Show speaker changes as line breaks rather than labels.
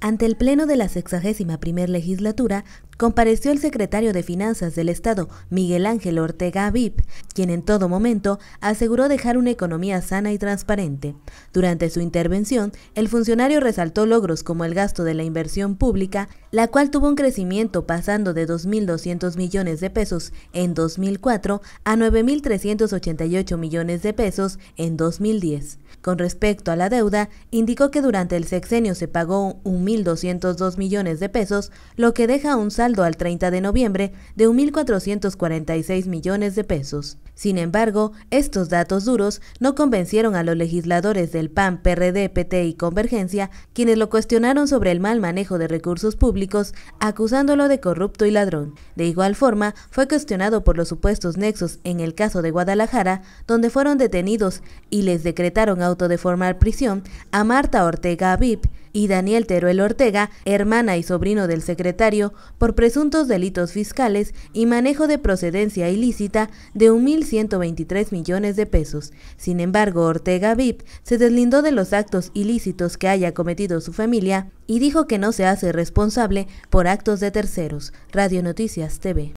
Ante el Pleno de la 61 Legislatura, compareció el secretario de Finanzas del Estado, Miguel Ángel Ortega Vip, quien en todo momento aseguró dejar una economía sana y transparente. Durante su intervención, el funcionario resaltó logros como el gasto de la inversión pública, la cual tuvo un crecimiento pasando de 2.200 millones de pesos en 2004 a 9.388 millones de pesos en 2010. Con respecto a la deuda, indicó que durante el sexenio se pagó 1.202 millones de pesos, lo que deja un al 30 de noviembre de 1.446 millones de pesos. Sin embargo, estos datos duros no convencieron a los legisladores del PAN, PRD, PT y Convergencia, quienes lo cuestionaron sobre el mal manejo de recursos públicos, acusándolo de corrupto y ladrón. De igual forma, fue cuestionado por los supuestos nexos en el caso de Guadalajara, donde fueron detenidos y les decretaron auto de formar prisión a Marta Ortega Avip, y Daniel Teruel Ortega, hermana y sobrino del secretario, por presuntos delitos fiscales y manejo de procedencia ilícita de 1.123 millones de pesos. Sin embargo, Ortega Vip se deslindó de los actos ilícitos que haya cometido su familia y dijo que no se hace responsable por actos de terceros. Radio Noticias TV.